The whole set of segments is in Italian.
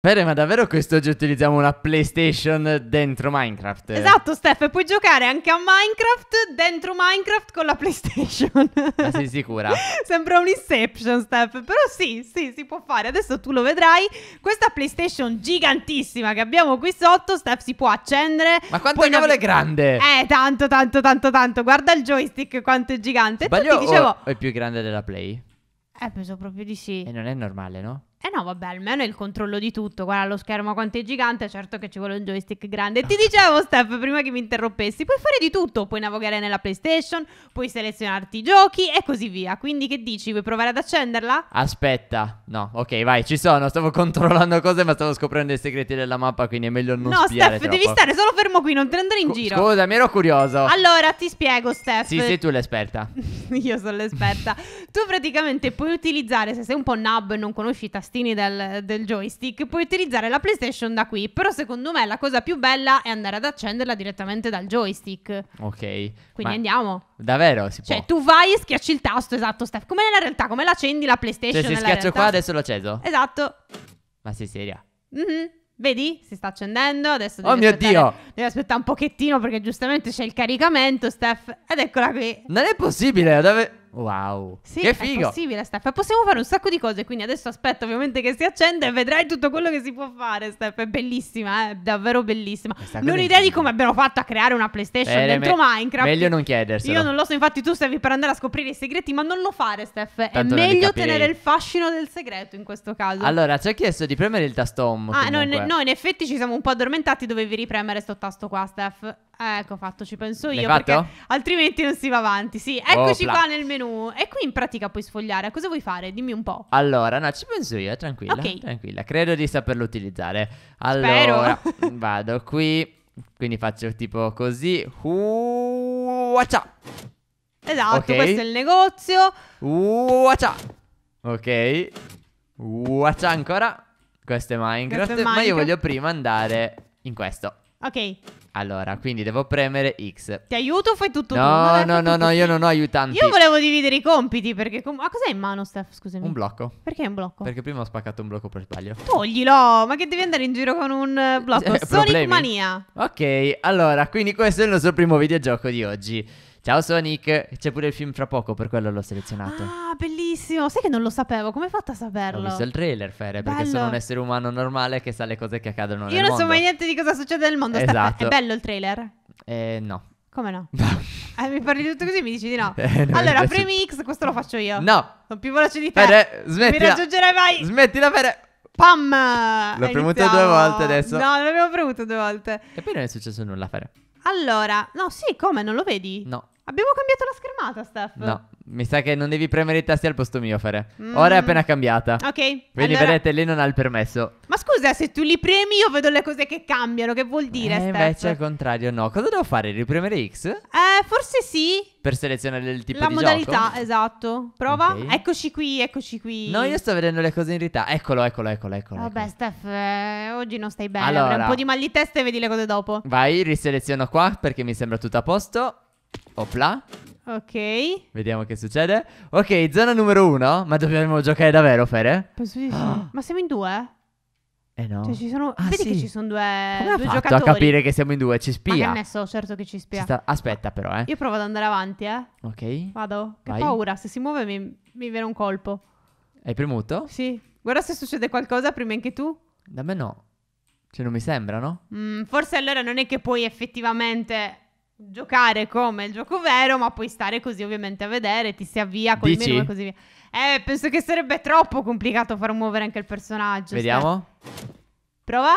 Bene, ma davvero quest'oggi utilizziamo una PlayStation dentro Minecraft? Esatto, Steph, puoi giocare anche a Minecraft dentro Minecraft con la PlayStation. Ma sei sicura? Sembra un Inception, Steph, però sì, sì, si può fare. Adesso tu lo vedrai. Questa PlayStation gigantissima che abbiamo qui sotto, Steph, si può accendere. Ma quanto cavolo nav- è grande? Eh, tanto, tanto, tanto, tanto. Guarda il joystick quanto è gigante. Sbaglio, tu ti dicevo... o è più grande della Play? Eh, penso proprio di sì. E non è normale, no? Eh no, vabbè, almeno il controllo di tutto. Guarda lo schermo quanto è gigante, certo che ci vuole un joystick grande. Ti dicevo, Steph, prima che mi interrompessi, puoi fare di tutto. Puoi navigare nella PlayStation, puoi selezionarti i giochi e così via. Quindi che dici? Vuoi provare ad accenderla? Aspetta. No, ok, vai, ci sono. Stavo controllando cose, ma stavo scoprendo i segreti della mappa, quindi è meglio non no, spiare No, Steph, troppo. devi stare solo fermo qui, non te ne andare in Scu- giro. Scusa, mi ero curioso. Allora, ti spiego, Steph. Sì, sei tu l'esperta. io sono l'esperta, tu praticamente puoi utilizzare, se sei un po' nub e non conosci i tastini del, del joystick, puoi utilizzare la PlayStation da qui, però secondo me la cosa più bella è andare ad accenderla direttamente dal joystick. Ok. Quindi Ma andiamo. Davvero? Si cioè, può. tu vai e schiacci il tasto, esatto, Steph. Come nella realtà, come l'accendi la PlayStation? Cioè, se schiaccio realtà... qua adesso l'ho acceso. Esatto. Ma sei seria? Mhm. Vedi? Si sta accendendo. Adesso oh mio Dio! devi aspettare un pochettino perché giustamente c'è il caricamento, Steph. Ed eccola qui. Non è possibile. Dove... Wow. Sì, che figo. è possibile, Steph. Possiamo fare un sacco di cose, quindi adesso aspetto ovviamente che si accenda e vedrai tutto quello che si può fare, Steph. È bellissima, è eh, davvero bellissima. Non ho idea di come abbiamo fatto a creare una PlayStation Bene, eh, dentro me- Minecraft. Meglio non chiedersi. Io non lo so, infatti tu stavi per andare a scoprire i segreti, ma non lo fare, Steph. Tanto è meglio tenere il fascino del segreto in questo caso. Allora, ci ha chiesto di premere il tasto home. Ah, no, ne- no, in effetti ci siamo un po' addormentati, dovevi ripremere sto tasto qua, Steph. Ecco, fatto, ci penso L'hai io. Fatto? Perché altrimenti non si va avanti. Sì, oh, eccoci oh, qua nel menu menu e qui in pratica puoi sfogliare. Cosa vuoi fare? Dimmi un po'. Allora, no, ci penso io, eh, tranquilla. Okay. Tranquilla, credo di saperlo utilizzare. Allora, vado qui, quindi faccio tipo così. Uh, Esatto, okay. questo è il negozio. Uh, Ok. What's ancora? Questo è Minecraft, questo è Minecraft, ma io voglio prima andare in questo. Ok. Allora, quindi devo premere X. Ti aiuto o fai tutto no, tu? no, no, no, no, io non ho aiutanti. Io volevo dividere i compiti perché... Com- ah, cos'hai in mano, Steph? Scusami. Un blocco. Perché un blocco? Perché prima ho spaccato un blocco per sbaglio. Toglilo, ma che devi andare in giro con un eh, blocco? Eh, Sonic Mania. Ok, allora, quindi questo è il nostro primo videogioco di oggi. Ciao Sonic, c'è pure il film fra poco, per quello l'ho selezionato. Ah, bellissimo! Sai che non lo sapevo, come hai fatto a saperlo? Ho visto il trailer, Fere, perché sono un essere umano normale che sa le cose che accadono Io nel mondo. Io non so mai niente di cosa succede nel mondo. Esatto. Sta... È bello il trailer? Eh, no. Come no? eh, mi parli di tutto così e mi dici di no. Eh, allora, premi X, questo lo faccio io. No. Sono più veloce di te. Fere, Non Mi raggiungerai mai. Smettila, Fere. Pam! L'ho premuto due volte adesso. No, non l'avevo premuto due volte. E poi non è successo nulla, Fere. Allora, no, sì, come non lo vedi? No. Abbiamo cambiato la schermata, Steph. No, mi sa che non devi premere i tasti al posto mio, Fare. Mm. Ora è appena cambiata. Ok. Quindi allora... vedete, lei non ha il permesso. Ma scusa, se tu li premi io vedo le cose che cambiano, che vuol dire, eh, Steph? invece al contrario, no. Cosa devo fare? Ripremere X? Eh, forse sì. Per selezionare il tipo la di gioco? La modalità, esatto. Prova. Okay. Eccoci qui, eccoci qui. No, io sto vedendo le cose in ritardo. Eccolo, eccolo, eccolo, eccolo. Vabbè, eccolo. Steph, eh, oggi non stai bene. Allora. Avrai un po' di mal di testa e vedi le cose dopo. Vai, riseleziono qua perché mi sembra tutto a posto. Opla. Ok. Vediamo che succede. Ok, zona numero uno. Ma dobbiamo giocare davvero, Fere? Penso di sì. Ah. Ma siamo in due? Eh no. Cioè, ci sono... Ah, Vedi sì. che ci sono due, Come due fatto giocatori. a capire che siamo in due? Ci spia. Ma che ne so, certo che ci spia. Ci sta... Aspetta però, eh. Io provo ad andare avanti, eh. Ok. Vado. Che Vai. paura, se si muove mi... mi viene un colpo. Hai premuto? Sì. Guarda se succede qualcosa prima anche tu. Da me no. Cioè, non mi sembra, no? Mm, forse allora non è che poi effettivamente giocare come il gioco vero, ma puoi stare così ovviamente a vedere, ti si avvia con Dici? menu e così via. Eh, penso che sarebbe troppo complicato far muovere anche il personaggio. Vediamo. Stai. Prova.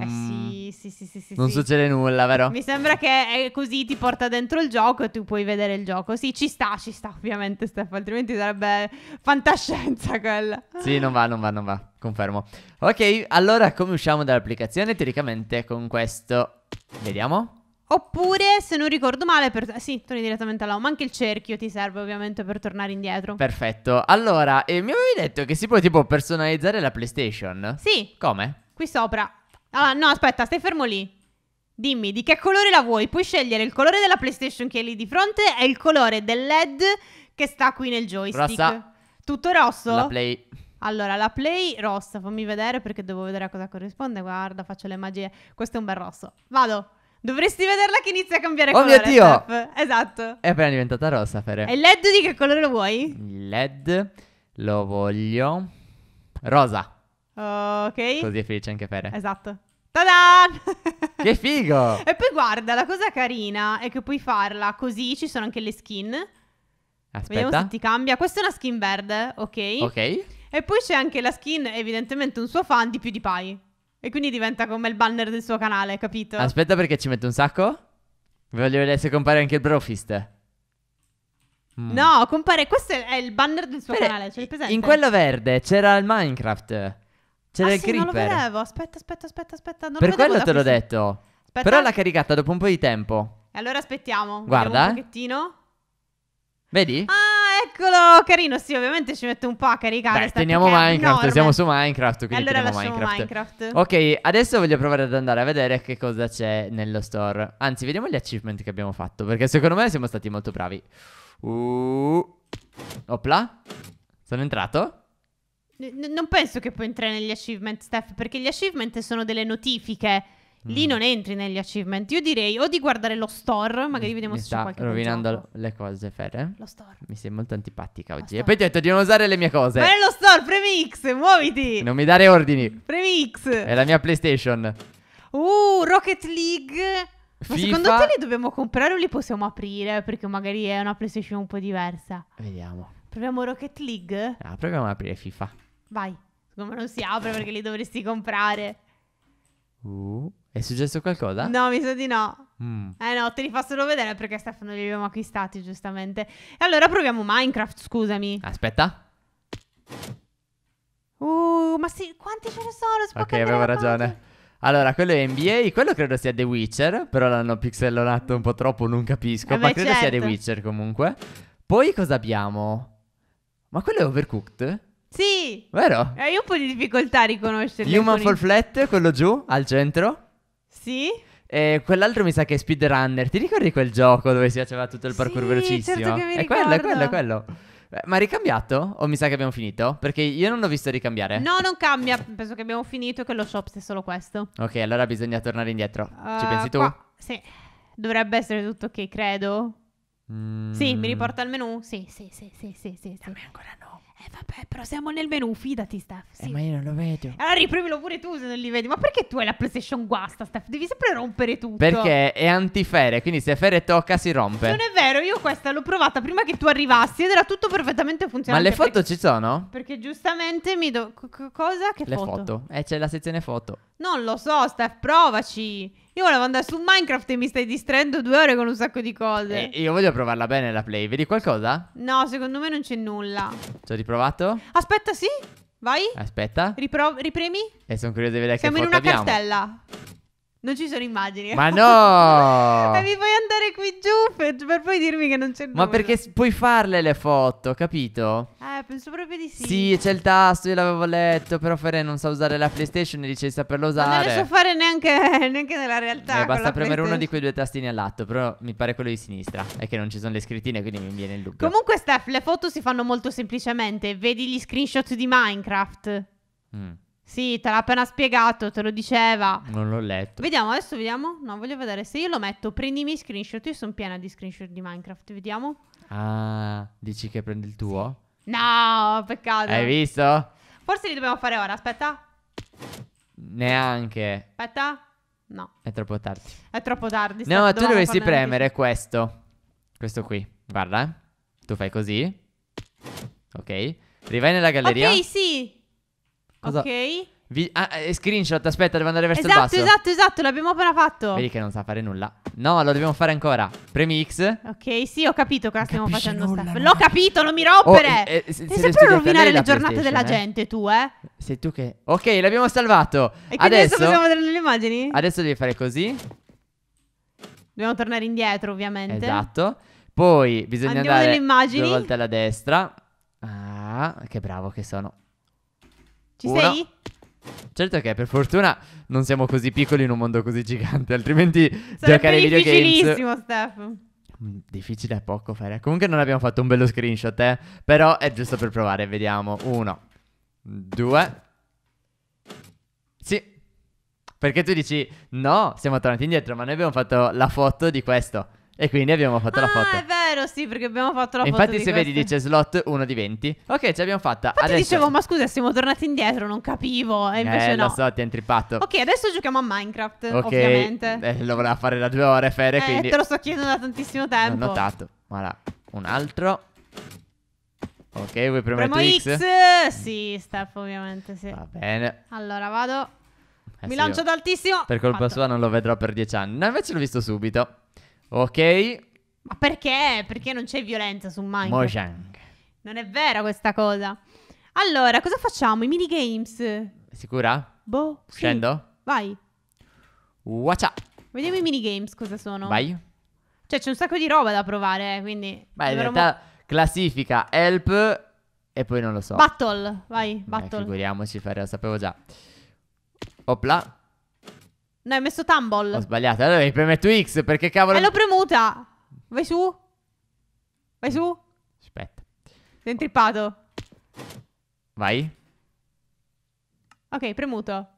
Eh, mm. Eh sì, sì, sì, sì, sì Non sì. succede nulla, vero? Mi sembra che è così ti porta dentro il gioco e tu puoi vedere il gioco. Sì, ci sta, ci sta ovviamente Steph, altrimenti sarebbe fantascienza quella. Sì, non va, non va, non va, confermo. Ok, allora come usciamo dall'applicazione? Teoricamente con questo. Vediamo. Oppure, se non ricordo male, per... sì, torni direttamente alla home. Anche il cerchio ti serve ovviamente per tornare indietro. Perfetto. Allora, eh, mi avevi detto che si può tipo personalizzare la PlayStation? Sì. Come? Qui sopra. Ah, no, aspetta, stai fermo lì. Dimmi di che colore la vuoi. Puoi scegliere il colore della PlayStation che è lì di fronte e il colore del LED che sta qui nel joystick. Rossa. Tutto rosso? La Play. Allora, la play rossa, fammi vedere perché devo vedere a cosa corrisponde. Guarda, faccio le magie. Questo è un bel rosso. Vado. Dovresti vederla che inizia a cambiare oh colore. Oh mio Dio! Steph. Esatto. È appena diventata rossa, Fere. E il LED di che colore lo vuoi? Il LED lo voglio rosa. Ok. Così è felice anche Fere. Esatto. Ta-da! Che figo! e poi guarda, la cosa carina è che puoi farla così, ci sono anche le skin. Aspetta. Vediamo se ti cambia. Questa è una skin verde, ok? Ok. E poi c'è anche la skin, evidentemente un suo fan di PewDiePie. E quindi diventa come il banner del suo canale, capito? Aspetta perché ci mette un sacco. Voglio vedere se compare anche il Brofist. Mm. No, compare, questo è il banner del suo Beh, canale, ce l'hai presente? In quello verde c'era il Minecraft. C'era ah, il sì, Creeper. non lo vedevo. Aspetta, aspetta, aspetta, aspetta. Non per quello te l'ho questo. detto. Aspetta. Però l'ha caricata dopo un po' di tempo. E allora aspettiamo. Guarda. Vediamo un pochettino. Vedi? Ah, Eccolo, carino. Sì, ovviamente ci mette un po' a caricare. Dai, teniamo Minecraft. Siamo su Minecraft. Quindi allora lasciamo Minecraft. Minecraft. Ok, adesso voglio provare ad andare a vedere che cosa c'è nello store. Anzi, vediamo gli achievement che abbiamo fatto. Perché secondo me siamo stati molto bravi. Uh, opla. Sono entrato. N non penso che puoi entrare negli achievement, Steph, perché gli achievement sono delle notifiche. Lì mm. non entri negli achievement. Io direi o di guardare lo store, magari mm, vediamo mi se sta c'è qualche rovinando gioco. le cose, Fer. Lo store. Mi sei molto antipatica oggi. e poi ti ho detto di non usare le mie cose. Ma è lo store, premi X, muoviti. Non mi dare ordini. Premi X. È la mia PlayStation. Uh, Rocket League. FIFA. Ma secondo te li dobbiamo comprare o li possiamo aprire? Perché magari è una PlayStation un po' diversa. Vediamo. Proviamo Rocket League? Ah, proviamo ad aprire FIFA. Vai. Come non si apre perché li dovresti comprare. Uh, è successo qualcosa? No, mi sa di no. Mm. Eh no, te li faccio solo vedere perché Stefano li abbiamo acquistati, giustamente. E allora proviamo Minecraft, scusami. Aspetta. Uh, ma sì, quanti ce ne sono? Si ok, avevo ragione. Allora, quello è NBA, quello credo sia The Witcher, però l'hanno pixellonato un po' troppo, non capisco, eh ma credo certo. sia The certo. Witcher comunque. Poi cosa abbiamo? Ma quello è Overcooked? Sì. Vero? Eh, io ho un po' di difficoltà a riconoscerli. Human Fall Flat, quello giù, al centro. Sì. E quell'altro mi sa che è Speedrunner. Ti ricordi quel gioco dove si faceva tutto il parkour sì, certo velocissimo? Certo che mi è quello, è quello, è quello. Eh, ma ha ricambiato? O mi sa che abbiamo finito? Perché io non l'ho visto ricambiare. No, non cambia. Penso che abbiamo finito e che lo shop sia solo questo. Ok, allora bisogna tornare indietro. Eh, Ci Eh, pensi tu? qua- Sì. Dovrebbe essere tutto ok, credo. Mm. Sì, mi mm. riporta al menu? Sì, sì, sì, sì, sì, sì. sì. ancora no. Eh vabbè, però siamo nel menu, fidati Steph. Sì. Eh, ma io non lo vedo. Allora riprimilo pure tu se non li vedi. Ma perché tu hai la PlayStation guasta, Steph? Devi sempre rompere tutto. Perché è antifere, quindi se Fere tocca si rompe. Non è vero, io questa l'ho provata prima che tu arrivassi ed era tutto perfettamente funzionante. Ma le foto perché... ci sono? Perché giustamente mi do... C- cosa? Che le foto? Le foto. Eh, c'è la sezione foto. Non lo so, Steph, provaci. Io volevo andare su Minecraft e mi stai distraendo due ore con un sacco di cose. Eh, io voglio provarla bene la play. Vedi qualcosa? No, secondo me non c'è nulla. Ci ho riprovato? Aspetta, sì. Vai. Aspetta. Ripro- ripremi. E sono curioso di vedere Siamo che foto abbiamo. Siamo in una cartella. Non ci sono immagini. Ma no! e mi puoi andare qui giù per poi dirmi che non c'è nulla. Ma perché puoi farle le foto, capito? Eh, penso proprio di sì. Sì, c'è il tasto, io l'avevo letto, però Ferre non sa usare la PlayStation e dice di saperlo usare. non lo so fare neanche, neanche nella realtà. Eh, basta premere uno di quei due tastini all'atto, però mi pare quello di sinistra. È che non ci sono le scrittine, quindi mi viene il dubbio. Comunque, Steph, le foto si fanno molto semplicemente. Vedi gli screenshot di Minecraft. Mm. Sì, te l'ha appena spiegato, te lo diceva. Non l'ho letto. Vediamo, adesso vediamo. No, voglio vedere. Se io lo metto, prendimi screenshot. Io sono piena di screenshot di Minecraft, vediamo. Ah, dici che prendi il tuo? No, peccato. Hai visto? Forse li dobbiamo fare ora, aspetta. Neanche. Aspetta. No. È troppo tardi. È troppo tardi. No, ma tu dovresti premere questo. Questo qui. Guarda. Eh. Tu fai così. Ok. Rivai nella galleria. Ok, sì. Cosa? Ok. Vi- ah, eh, screenshot, aspetta, devo andare verso il Esatto, basso. esatto, esatto, l'abbiamo appena fatto. Vedi che non sa fare nulla. No, lo dobbiamo fare ancora. Premix. Ok, sì, ho capito cosa stiamo facendo. nulla, sta- L'ho capito, non mi oh, rompere. Oh, eh, eh, se- Devi sempre a rovinare le giornate della eh. gente, tu, eh. Sei tu che... Ok, l'abbiamo salvato. E adesso, adesso possiamo vedere le immagini? adesso devi fare così. Dobbiamo tornare indietro, ovviamente. Esatto. Poi bisogna Andiamo andare immagini. due volte alla destra. Ah, che bravo che sono. Ci Uno. sei? Certo che per fortuna non siamo così piccoli in un mondo così gigante, altrimenti Sarebbe giocare ai videogames... difficilissimo, Steph. Mm, difficile è poco fare. Comunque non abbiamo fatto un bello screenshot, eh. Però è giusto per provare, vediamo. Uno, due... Sì. Perché tu dici, no, siamo tornati indietro, ma noi abbiamo fatto la foto di questo. E quindi abbiamo fatto ah, la foto. È vero vero, sì, perché abbiamo fatto la e foto Infatti se vedi dice slot 1 di 20. Ok, ce l'abbiamo fatta. Infatti adesso... dicevo, ma scusa, siamo tornati indietro, non capivo. E invece eh, no. lo so, ti è intrippato. Ok, adesso giochiamo a Minecraft, Ok, ovviamente. Eh, lo voleva fare da due ore, Fere, eh, quindi... te lo sto chiedendo da tantissimo tempo. Ho notato. Voilà, un altro. Ok, vuoi premere Premo X? X? Sì, Steph, ovviamente, sì. Va bene. Allora, vado. Eh Mi sì, lancio io. Per colpa Fatto. sua non lo vedrò per dieci anni. No, invece l'ho visto subito. Ok. Ma perché? Perché non c'è violenza su Minecraft? Mojang. Non è vera questa cosa. Allora, cosa facciamo? I minigames. Sicura? Boh. Sì. Scendo? Vai. What's up? Vediamo i minigames cosa sono. Vai. Cioè, c'è un sacco di roba da provare, eh, quindi... Beh, in realtà classifica, help e poi non lo so. Battle, vai, battle. Eh, figuriamoci, Ferre, lo sapevo già. Opla. No, hai messo tumble. Ho sbagliato. Allora mi premetto X perché cavolo. E l'ho premuta. Vai su. Vai su. Aspetta. Sei intrippato. Vai. Ok, premuto.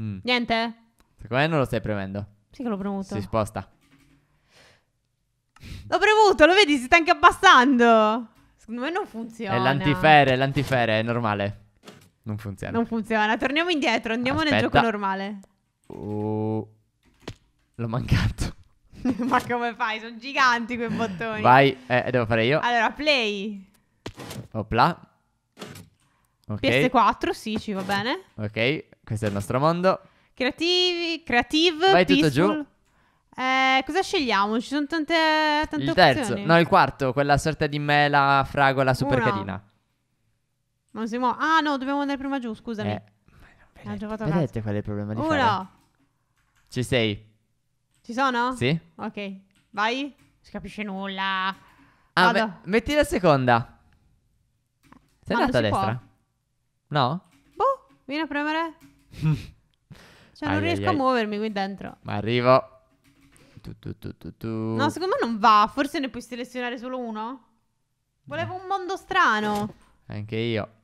Mm. Niente? Secondo me non lo stai premendo. Sì che l'ho premuto. Si sposta. L'ho premuto, lo vedi? Si sta anche abbassando. Secondo me non funziona. È l'antifere, è l'antifere, è normale. Non funziona. Non funziona. Torniamo indietro, andiamo Aspetta. nel gioco normale. Uh, l'ho mancato. Ma come fai? Sono giganti quei bottoni. Vai, eh, devo fare io. Allora, play. Opla. Okay. PS4, sì, ci va bene. Ok, questo è il nostro mondo. Creativi, creative, Vai peaceful. tutto giù. Eh, cosa scegliamo? Ci sono tante, tante Il terzo, no, il quarto, quella sorta di mela, fragola, super Una. carina. Non si muove. Ah, no, dobbiamo andare prima giù, scusami. Eh, vedete, vedete qual è il problema di Uno. fare? Ci sei. Ci sono? Sì. Ok, vai. Non si capisce nulla. Ah, me- metti la seconda. Sei Ma andata a destra? Può. No? Boh, vieni a premere. cioè, non ai riesco ai. a muovermi qui dentro. Ma arrivo. Tu, tu, tu, no, secondo me non va. Forse ne puoi selezionare solo uno. Volevo un mondo strano. Anche io.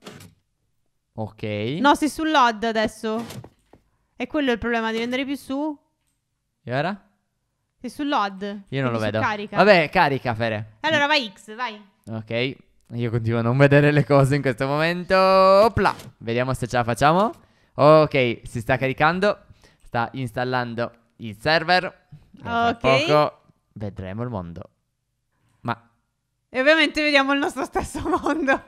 Ok. No, sei sull'odd adesso. E quello è il problema, devi andare più su. E ora? Sei sull'odd. Io non lo vedo. Carica. Vabbè, carica, Fere. Allora vai X, vai. Ok. Io continuo a non vedere le cose in questo momento. Opla. Vediamo se ce la facciamo. Ok, si sta caricando. Sta installando il server. Ok. Tra poco vedremo il mondo. Ma... E ovviamente vediamo il nostro stesso mondo.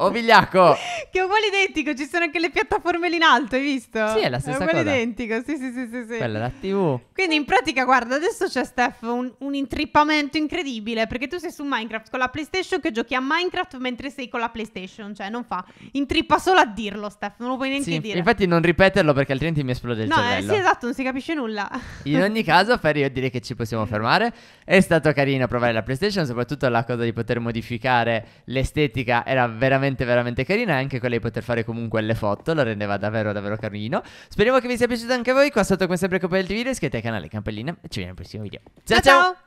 Ovigliaco! Oh, che è uguale identico, ci sono anche le piattaforme lì in alto, hai visto? Sì, è la stessa è uguale cosa. identico, sì, sì, sì, sì, sì. Quella la TV. Quindi in pratica, guarda, adesso c'è Steph un, un intrippamento incredibile, perché tu sei su Minecraft con la PlayStation che giochi a Minecraft mentre sei con la PlayStation, cioè non fa. Intrippa solo a dirlo, Steph, non lo puoi neanche sì, dire. Infatti non ripeterlo perché altrimenti mi esplode il no, eh, cervello. No, eh, sì, esatto, non si capisce nulla. in ogni caso, Ferry, io direi che ci possiamo fermare. È stato carino provare la PlayStation, soprattutto la cosa di poter modificare l'estetica era veramente veramente veramente carina e anche quella di poter fare comunque le foto lo rendeva davvero davvero carino. Speriamo che vi sia piaciuto anche a voi, qua sotto come sempre come il video, iscrivetevi al canale, campellina e ci vediamo al prossimo video. ciao! ciao! ciao!